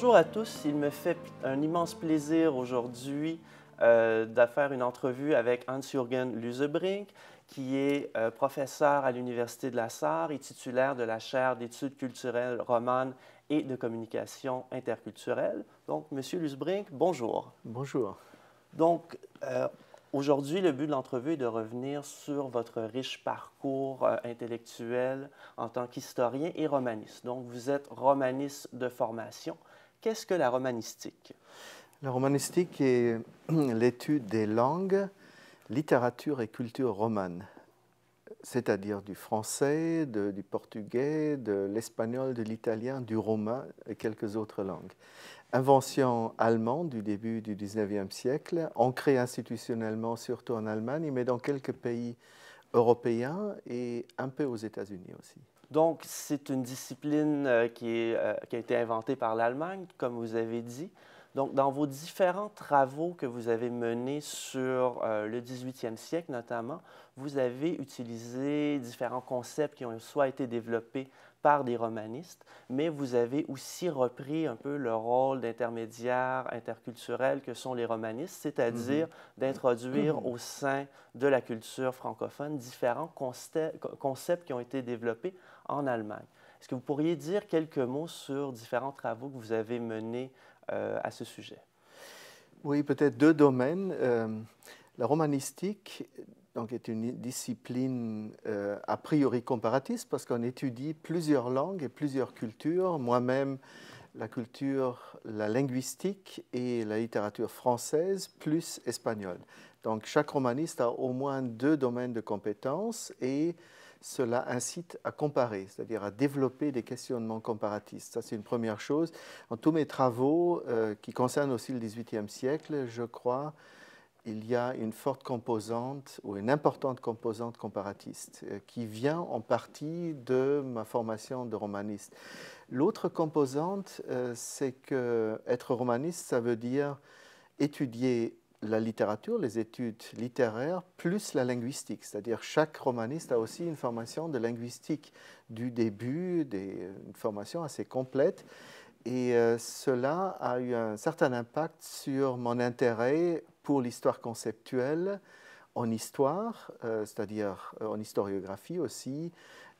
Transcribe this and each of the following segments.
Bonjour à tous, il me fait un immense plaisir aujourd'hui euh, de faire une entrevue avec Hans-Jürgen Lusebrink, qui est euh, professeur à l'Université de la Sarre et titulaire de la chaire d'études culturelles romanes et de communication interculturelle. Donc, Monsieur Lusebrink, bonjour. Bonjour. Donc, euh, Aujourd'hui, le but de l'entrevue est de revenir sur votre riche parcours intellectuel en tant qu'historien et romaniste. Donc, vous êtes romaniste de formation, Qu'est-ce que la romanistique La romanistique est l'étude des langues, littérature et culture romane, c'est-à-dire du français, du portugais, de l'espagnol, de l'italien, du romain et quelques autres langues. Invention allemande du début du 19e siècle, ancrée institutionnellement surtout en Allemagne, mais dans quelques pays européens et un peu aux États-Unis aussi. Donc, c'est une discipline euh, euh, qui, a été inventée par l'Allemagne, comme vous avez dit. Donc, dans vos différents travaux que vous avez menés sur euh, le 18e siècle notamment, vous avez utilisé différents concepts qui ont soit été développés par des romanistes, mais vous avez aussi repris un peu le rôle d'intermédiaire interculturel que sont les romanistes, c'est-à-dire mhm. d'introduire mhm. au sein de la culture francophone différents concepts qui ont été développés en Allemagne. Est-ce que vous pourriez dire quelques mots sur différents travaux que vous avez menés euh, à ce sujet? Oui, peut-être deux domaines. Euh, la romanistique donc, est une discipline euh, a priori comparatiste parce qu'on étudie plusieurs langues et plusieurs cultures. Moi-même, la culture, la linguistique et la littérature française plus espagnole. Donc chaque romaniste a au moins deux domaines de compétences et cela incite à comparer, c'est-à-dire à développer des questionnements comparatistes. Ça, c'est une première chose. Dans tous mes travaux, euh, qui concernent aussi le XVIIIe siècle, je crois, il y a une forte composante ou une importante composante comparatiste euh, qui vient en partie de ma formation de romaniste. L'autre composante, euh, c'est que être romaniste, ça veut dire étudier la littérature, les études littéraires, plus la linguistique. C'est-à-dire chaque romaniste a aussi une formation de linguistique du début, une formation assez complète. Et euh, cela a eu un certain impact sur mon intérêt pour l'histoire conceptuelle en histoire, euh, c'est-à-dire euh, en historiographie aussi.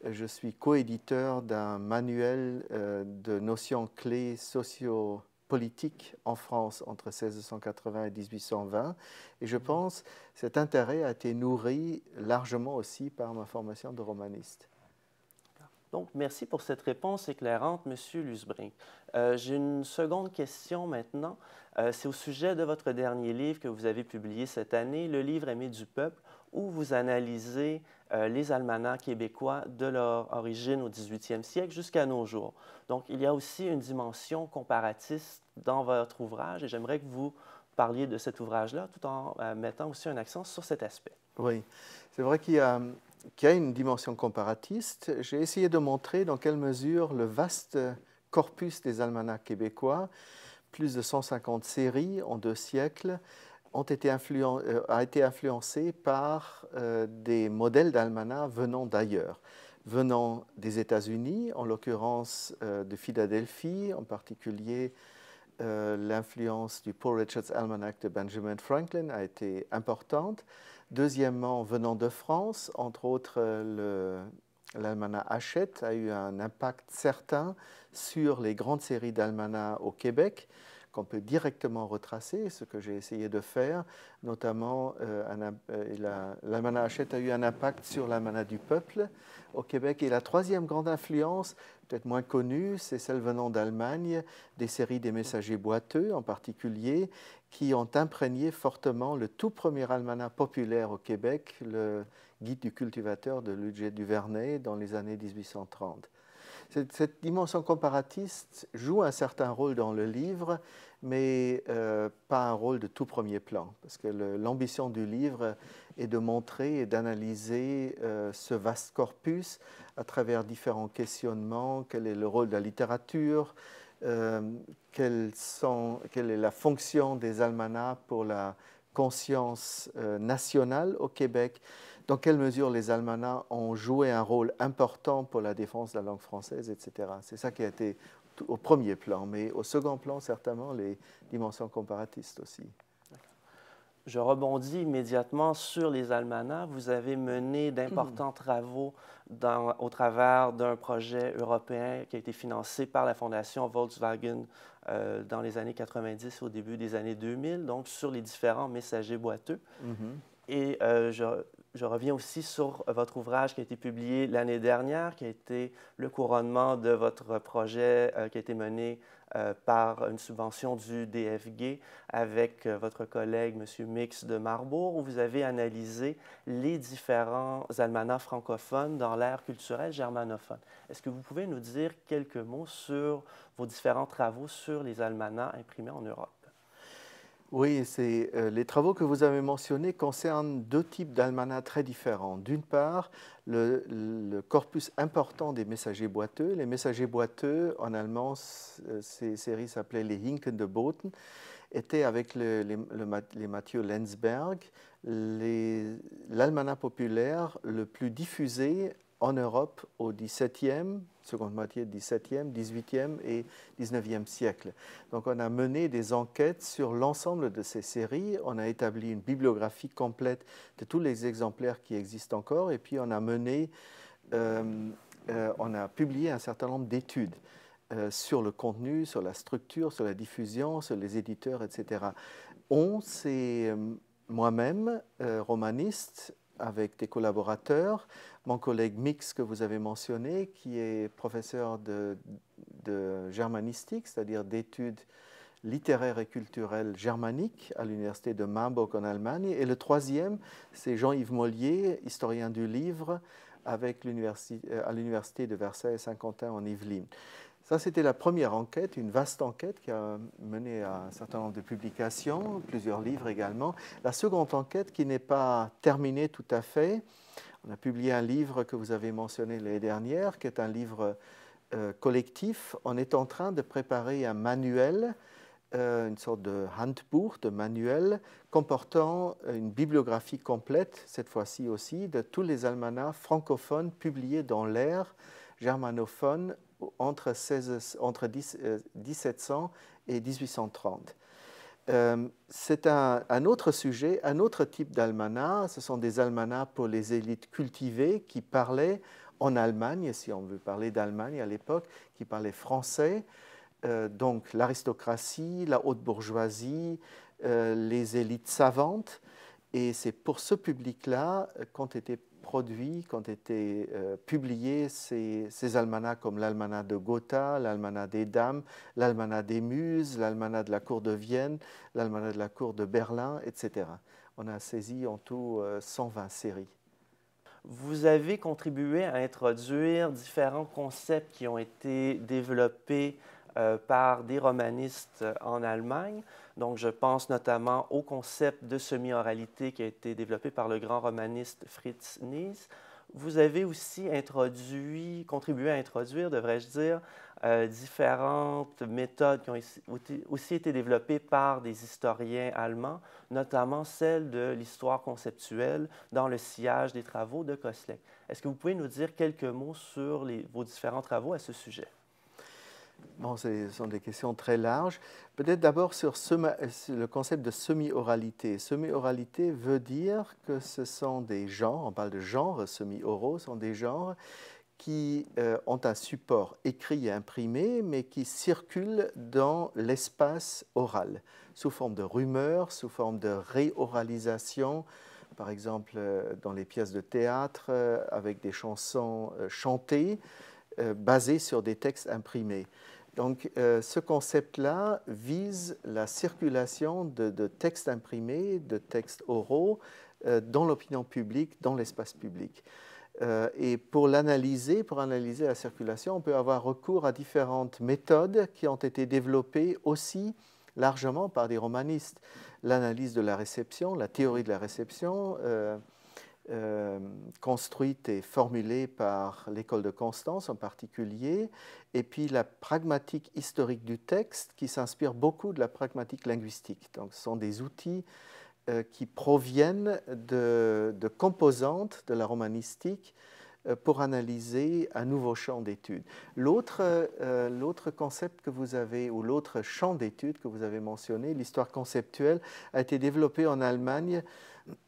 Je suis coéditeur d'un manuel de notions clés socio politique en France entre 1680 et 1820. Et je pense cet intérêt a été nourri largement aussi par ma formation de romaniste. Donc, merci pour cette réponse éclairante, Monsieur Lusbrink. Euh, j'ai une seconde question maintenant. Euh, c'est au sujet de votre dernier livre que vous avez publié cette année, Le livre aimé du peuple, où vous analysez euh, les almanachs québécois de leur origine au 18e siècle jusqu'à nos jours. Donc, il y a aussi une dimension comparatiste dans votre ouvrage et j'aimerais que vous parliez de cet ouvrage-là tout en euh, mettant aussi un accent sur cet aspect. Oui, c'est vrai qu'il y a a une dimension comparatiste, j'ai essayé de montrer dans quelle mesure le vaste corpus des almanachs québécois, plus de 150 séries en deux siècles, euh, a été influencé par euh, des modèles d'almanach venant d'ailleurs, venant des États-Unis, en l'occurrence euh, de Philadelphie, en particulier l'influence du Paul Richards Almanac de Benjamin Franklin a été importante. Deuxièmement, venant de France, entre autres, l'almanach Hachette a eu un impact certain sur les grandes séries d'almanach au Québec. On peut directement retracer, ce que j'ai essayé de faire. Notamment, euh, euh la, a eu un impact sur la du peuple au Québec. Et la troisième grande influence, peut-être moins connue, c'est celle venant d'Allemagne, des séries des messagers boiteux en particulier, qui ont imprégné fortement le tout premier almanach populaire au Québec, le Guide du cultivateur de Ludger Duvernay dans les années 1830. Cette, dimension comparatiste joue un certain rôle dans le livre, mais euh, pas un rôle de tout premier plan, parce que l'ambition du livre est de montrer et d'analyser euh, ce vaste corpus à travers différents questionnements, quel est le rôle de la littérature, euh, quelle est la fonction des almanachs pour la conscience euh, nationale au Québec. Dans quelle mesure les almanachs ont joué un rôle important pour la défense de la langue française, etc. C'est ça qui a été au premier plan, mais au second plan, certainement, les dimensions comparatistes aussi. Je rebondis immédiatement sur les almanachs. Vous avez mené d'importants mhm. travaux dans, au travers d'un projet européen qui a été financé par la fondation Volkswagen euh, dans les années 90 au début des années 2000, donc sur les différents messagers boiteux. Mhm. Et euh, je, reviens aussi sur votre ouvrage qui a été publié l'année dernière, qui a été le couronnement de votre projet euh, qui a été mené euh, par une subvention du DFG avec euh, votre collègue M. Mix de Marbourg, où vous avez analysé les différents almanachs francophones dans l'ère culturelle germanophone. Est-ce que vous pouvez nous dire quelques mots sur vos différents travaux sur les almanachs imprimés en Europe? Oui, euh, les travaux que vous avez mentionnés concernent deux types d'almanachs très différents. D'une part, le, corpus important des messagers boiteux. Les messagers boiteux, en allemand, euh, ces séries s'appelaient les Hinken de Boten, étaient avec le, les, le, Mathieu Lenzberg l'almanach populaire le plus diffusé en Europe au XVIIe, seconde moitié du XVIIe, XVIIIe et XIXe siècle. Donc on a mené des enquêtes sur l'ensemble de ces séries, on a établi une bibliographie complète de tous les exemplaires qui existent encore, et puis on a mené, euh, euh, on a publié un certain nombre d'études. Euh, sur le contenu, sur la structure, sur la diffusion, sur les éditeurs, etc. On, c'est moi-même, romaniste, avec des collaborateurs, mon collègue Mix que vous avez mentionné, qui est professeur de, germanistique, c'est-à-dire d'études littéraires et culturelles germaniques à l'université de Marburg en Allemagne. Et le troisième, c'est Jean-Yves Mollier, historien du livre avec euh, à l'université de Versailles-Saint-Quentin en Yvelines. Ça, c'était la première enquête, une vaste enquête qui a mené à un certain nombre de publications, plusieurs livres également. La seconde enquête, qui n'est pas terminée tout à fait, on a publié un livre que vous avez mentionné l'année dernière, qui est un livre euh, collectif. On est en train de préparer un manuel, euh, une sorte de handbook, de manuel, comportant une bibliographie complète, cette fois-ci aussi, de tous les almanachs francophones publiés dans l'ère germanophone entre, 16, entre 1700 euh, et 1830. Euh, c'est un, autre sujet, un autre type d'almanach. Ce sont des almanachs pour les élites cultivées qui parlaient en Allemagne, si on veut parler d'Allemagne à l'époque, qui parlaient français. Euh, donc l'aristocratie, la haute bourgeoisie, les élites savantes. Et c'est pour ce public-là euh, qu'ont été produits, qu'ont été euh, publiés ces, almanachs comme l'almanach de Gotha, l'almanach des Dames, l'almanach des Muses, l'almanach de la cour de Vienne, l'almanach de la cour de Berlin, etc. On a saisi en tout 120 euh, séries. Vous avez contribué à introduire différents concepts qui ont été développés euh, par des romanistes euh, en Allemagne. Donc, je pense notamment au concept de semi-oralité qui a été développé par le grand romaniste Fritz Nies. Vous avez aussi introduit, contribué à introduire, devrais-je dire, euh, différentes méthodes qui ont aussi été développées par des historiens allemands, notamment celle de l'histoire conceptuelle dans le sillage des travaux de Koslek. Est-ce que vous pouvez nous dire quelques mots sur vos différents travaux à ce sujet? Bon, ce sont des questions très larges. Peut-être d'abord sur, le concept de semi-oralité. Semi-oralité veut dire que ce sont des genres, on parle de genres semi-oraux, sont des genres qui euh, ont un support écrit et imprimé, mais qui circulent dans l'espace oral, sous forme de rumeurs, sous forme de réoralisation, par exemple euh, dans les pièces de théâtre, euh, avec des chansons chantées. Euh, basé sur des textes imprimés. Donc euh, ce concept-là vise la circulation de, textes imprimés, de textes oraux euh, dans l'opinion publique, dans l'espace public. et pour l'analyser, pour analyser la circulation, on peut avoir recours à différentes méthodes qui ont été développées aussi largement par des romanistes. L'analyse de la réception, la théorie de la réception euh, construite et formulée par l'école de Constance en particulier, et puis la pragmatique historique du texte qui s'inspire beaucoup de la pragmatique linguistique. Donc ce sont des outils euh, qui proviennent de, composantes de la romanistique euh, pour analyser un nouveau champ d'étude. L'autre concept que vous avez, ou l'autre champ d'étude que vous avez mentionné, l'histoire conceptuelle, a été développée en Allemagne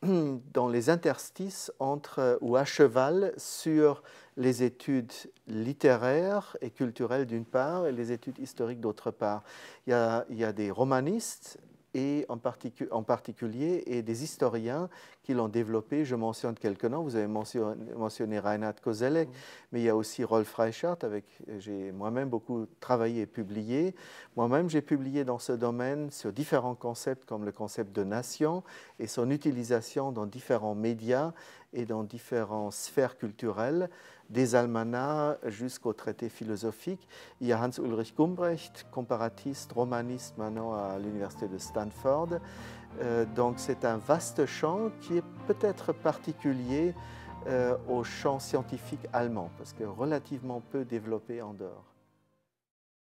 dans les interstices entre euh, ou à cheval sur les études littéraires et culturelles d'une part et les études historiques d'autre part. Il y, a, il y a des romanistes et en, particulier et des historiens qui l'ont développé. Je mentionne quelques noms. Vous avez mentionné, Reinhard Kozelek, mm. mais il y a aussi Rolf Reichardt, avec j'ai moi-même beaucoup travaillé et publié. Moi-même, j'ai publié dans ce domaine sur différents concepts comme le concept de nation et son utilisation dans différents médias et dans différentes sphères culturelles, des almanachs jusqu'aux traités philosophiques. Il y a Hans-Ulrich Gumbrecht, comparatiste, romaniste maintenant à l'université de Stanford. Euh, donc c'est un vaste champ qui est peut-être particulier euh, au champ scientifique allemand, parce que relativement peu développé en dehors.